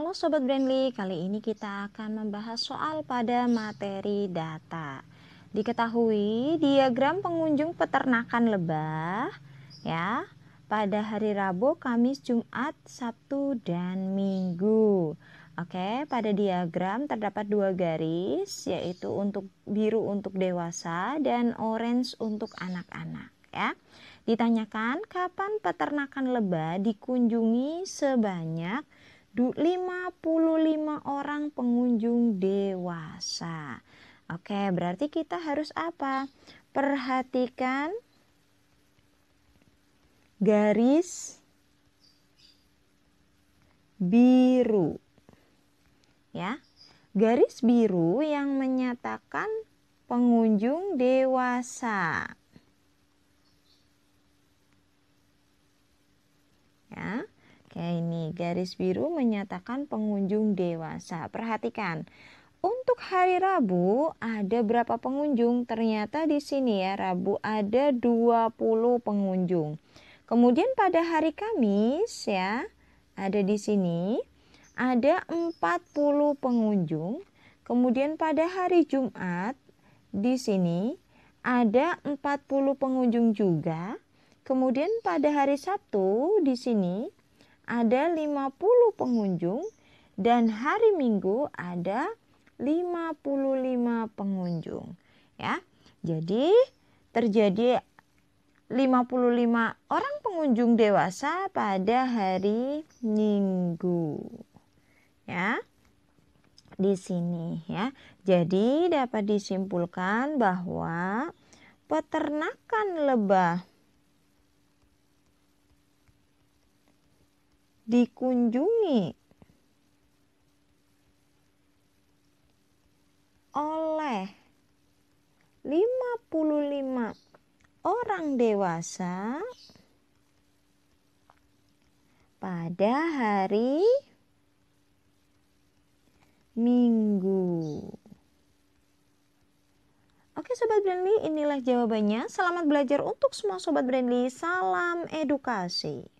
Halo Sobat Brandly, kali ini kita akan membahas soal pada materi data. Diketahui diagram pengunjung peternakan lebah ya pada hari Rabu, Kamis, Jumat, Sabtu, dan Minggu. Oke, pada diagram terdapat dua garis yaitu untuk biru untuk dewasa dan orange untuk anak-anak ya. Ditanyakan kapan peternakan lebah dikunjungi sebanyak 55 orang pengunjung dewasa. Oke, berarti kita harus apa? Perhatikan garis biru. Ya. Garis biru yang menyatakan pengunjung dewasa. Garis biru menyatakan pengunjung dewasa. Perhatikan, untuk hari Rabu ada berapa pengunjung? Ternyata di sini ya, Rabu ada 20 pengunjung. Kemudian pada hari Kamis ya, ada di sini ada 40 pengunjung. Kemudian pada hari Jumat di sini ada 40 pengunjung juga. Kemudian pada hari Sabtu di sini ada 50 pengunjung dan hari Minggu ada 55 pengunjung ya. Jadi terjadi 55 orang pengunjung dewasa pada hari Minggu. Ya. Di sini ya. Jadi dapat disimpulkan bahwa peternakan lebah dikunjungi oleh 55 orang dewasa pada hari Minggu. Oke Sobat Brandly, inilah jawabannya. Selamat belajar untuk semua Sobat Brandly. Salam edukasi.